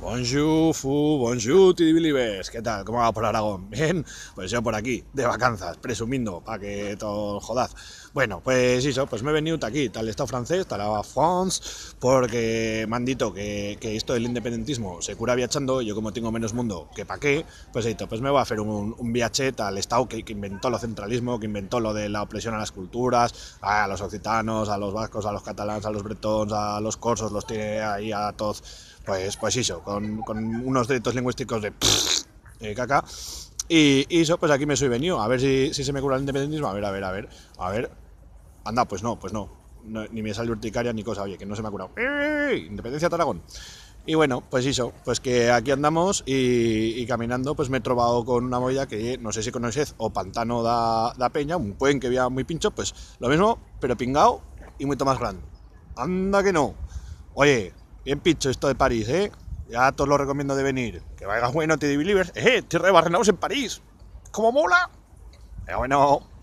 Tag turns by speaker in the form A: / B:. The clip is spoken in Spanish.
A: Bonjour, fu, bonjour, tidibilibes. ¿Qué tal? ¿Cómo va por Aragón? Bien, pues yo por aquí, de vacanzas, presumiendo, para que todo jodaz. Bueno, pues eso, pues me he venido aquí, tal Estado francés, tal a France, porque me han dicho que, que, esto del independentismo se cura viajando, yo como tengo menos mundo que pa' qué, pues he dicho, pues me voy a hacer un, un viaje tal Estado que, inventó lo centralismo, que inventó lo de la opresión a las culturas, a los occitanos, a los vascos, a los catalanes, a los bretons, a los corsos, los tiene ahí a todos pues, pues eso, con, unos delitos lingüísticos de, caca. Y, eso, pues aquí me soy venido. A ver si, se me cura el independentismo. A ver, a ver, a ver. A ver. Anda, pues no, pues no. ni me sale urticaria ni cosa. Oye, que no se me ha curado. ¡Eh! Independencia de Aragón. Y bueno, pues eso, pues que aquí andamos y, caminando pues me he trovado con una boya que no sé si conocéis, o Pantano da, da Peña, un puen que había muy pincho, pues lo mismo, pero pingao y mucho más grande. Anda que no. Oye, Bien picho esto de París, ¿eh? Ya todos lo recomiendo de venir. Que vayas bueno, te Believers. ¡Eh! Tierra de en París. ¿Cómo mola? Pero bueno.